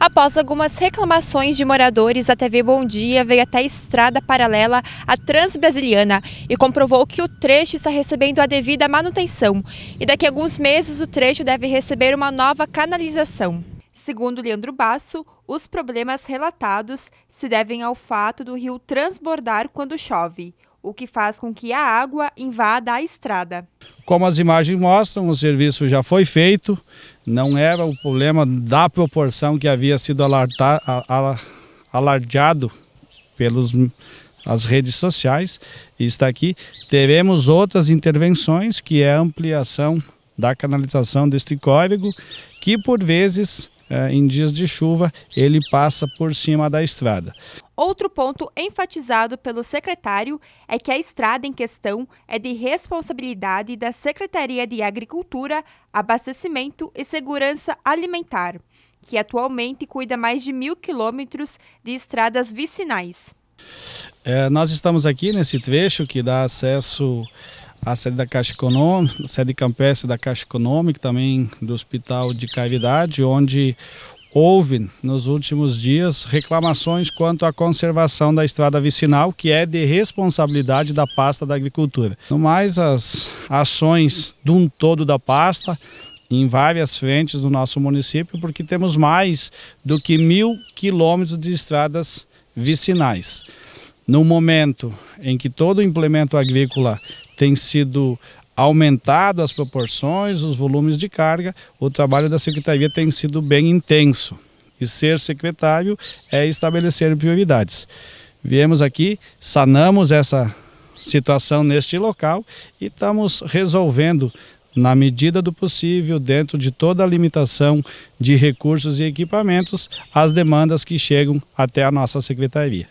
Após algumas reclamações de moradores, a TV Bom Dia veio até a estrada paralela à Transbrasiliana e comprovou que o trecho está recebendo a devida manutenção. E daqui a alguns meses o trecho deve receber uma nova canalização. Segundo Leandro Basso, os problemas relatados se devem ao fato do rio transbordar quando chove o que faz com que a água invada a estrada. Como as imagens mostram, o serviço já foi feito, não era o problema da proporção que havia sido alardeado pelos as redes sociais está aqui. Teremos outras intervenções, que é a ampliação da canalização deste córrego, que por vezes, eh, em dias de chuva, ele passa por cima da estrada. Outro ponto enfatizado pelo secretário é que a estrada em questão é de responsabilidade da Secretaria de Agricultura, Abastecimento e Segurança Alimentar, que atualmente cuida mais de mil quilômetros de estradas vicinais. É, nós estamos aqui nesse trecho que dá acesso à sede da Caixa Econômica, sede campestre da Caixa Econômica, também do Hospital de Caridade, onde houve nos últimos dias reclamações quanto à conservação da estrada vicinal, que é de responsabilidade da pasta da agricultura. No mais, as ações de um todo da pasta em várias frentes do nosso município, porque temos mais do que mil quilômetros de estradas vicinais. No momento em que todo o implemento agrícola tem sido aumentado as proporções, os volumes de carga, o trabalho da secretaria tem sido bem intenso. E ser secretário é estabelecer prioridades. Viemos aqui, sanamos essa situação neste local e estamos resolvendo na medida do possível, dentro de toda a limitação de recursos e equipamentos, as demandas que chegam até a nossa secretaria.